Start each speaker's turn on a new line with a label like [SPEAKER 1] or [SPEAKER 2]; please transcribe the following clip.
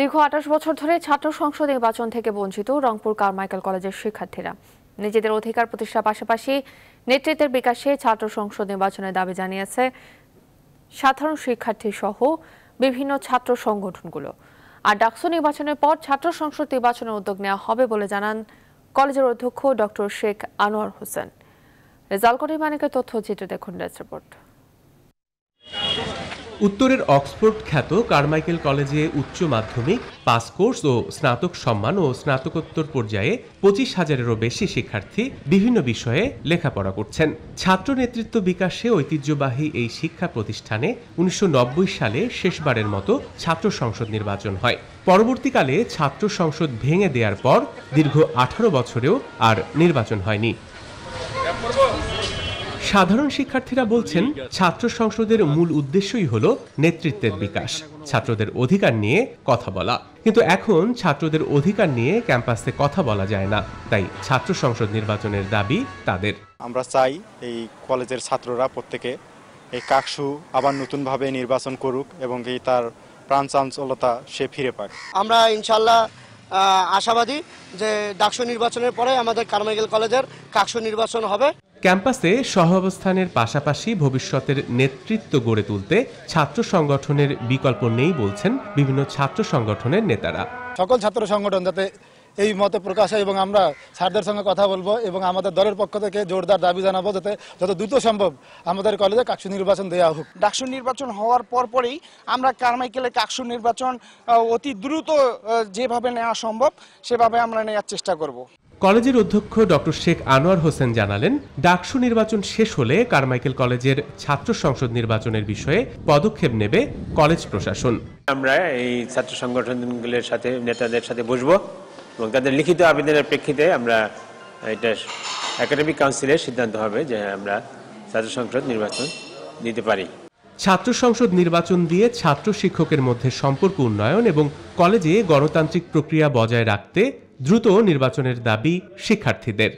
[SPEAKER 1] দীর্ঘ আঠাশ বছর ধরে ছাত্র সংসদ নির্বাচন থেকে বঞ্চিত রংপুর কারমাইকেল কলেজের শিক্ষার্থীরা নিজেদের অধিকার প্রতিষ্ঠার পাশাপাশি নেতৃত্বের বিকাশে ছাত্র সংসদ নির্বাচনের দাবি জানিয়েছে সাধারণ শিক্ষার্থী সহ বিভিন্ন ছাত্র সংগঠনগুলো আর ডাকসু নির্বাচনের পর ছাত্র সংসদ নির্বাচনের উদ্যোগ নেওয়া হবে বলে জানান কলেজের অধ্যক্ষ ডক্টর শেখ আনোয়ার হোসেন রেজাল করিমানিকের চিত্র দেখুন রেস রিপোর্ট
[SPEAKER 2] উত্তরের অক্সফোর্ড খ্যাত কারমাইকেল কলেজে উচ্চ মাধ্যমিক পাস কোর্স ও স্নাতক সম্মান ও স্নাতকোত্তর পর্যায়ে পঁচিশ হাজারেরও বেশি শিক্ষার্থী বিভিন্ন বিষয়ে লেখাপড়া করছেন ছাত্র নেতৃত্ব বিকাশে ঐতিহ্যবাহী এই শিক্ষা প্রতিষ্ঠানে উনিশশো সালে শেষবারের মতো ছাত্র সংসদ নির্বাচন হয় পরবর্তীকালে ছাত্র সংসদ ভেঙে দেওয়ার পর দীর্ঘ আঠারো বছরেও আর নির্বাচন হয়নি সাধারণ শিক্ষার্থীরা বলছেন ছাত্র সংসদের মূল উদ্দেশ্যই হল নেতৃত্বের বিকাশ ছাত্রদের অধিকার নিয়ে কথা বলা কিন্তু এখন ছাত্রদের অধিকার নিয়ে ক্যাম্পাসে কথা বলা যায় না তাই ছাত্র সংসদ নির্বাচনের দাবি তাদের আমরা চাই এই কলেজের ছাত্ররা প্রত্যেকে এই কাকসু আবার নতুনভাবে নির্বাচন করুক এবং এই তার প্রাণ চাঞ্চলতা সে ফিরে পাক
[SPEAKER 1] আমরা ইনশাল্লাহ আশাবাদী যে ডাকসু নির্বাচনের পরে আমাদের কারমাইকেল কলেজের কাকসু নির্বাচন হবে
[SPEAKER 2] ক্যাম্পাসে সহাবস্থানের পাশাপাশি ভবিষ্যতের নেতৃত্ব গড়ে তুলতে ছাত্র সংগঠনের বিকল্প নেই বলছেন বিভিন্ন ছাত্র সংগঠনের নেতারা সকল ছাত্র সংগঠন যাতে এই মত হয় এবং আমরা স্যারদের সঙ্গে কথা বলবো এবং আমাদের দলের পক্ষ থেকে জোরদার দাবি জানাবো যাতে যত দ্রুত সম্ভব আমাদের কলেজে কাকসু নির্বাচন দেওয়া হোক ডাকসু নির্বাচন হওয়ার পর পরেই আমরা কারমাইকেলে কাকসু নির্বাচন অতি দ্রুত যেভাবে নেওয়া সম্ভব সেভাবে আমরা নেওয়ার চেষ্টা করব কলেজের অধ্যক্ষ ডক্টর শেখ আনোয়ার হোসেন জানালেন ডাকসু নির্বাচন শেষ হলে কারমাইকেল কলেজের ছাত্র সংসদ নির্বাচনের বিষয়ে পদক্ষেপ নেবে কলেজ প্রশাসন আমরা এই ছাত্র সংগঠনগুলোর সাথে নেতাদের সাথে বসবো এবং তাদের লিখিত আবেদনের প্রেক্ষিতে আমরা এটা একাডেমিক কাউন্সিলের সিদ্ধান্ত হবে যে আমরা ছাত্র সংসদ নির্বাচন দিতে পারি ছাত্র সংসদ নির্বাচন দিয়ে ছাত্র শিক্ষকের মধ্যে সম্পর্ক উন্নয়ন এবং কলেজে গণতান্ত্রিক প্রক্রিয়া বজায় রাখতে দ্রুত নির্বাচনের দাবি শিক্ষার্থীদের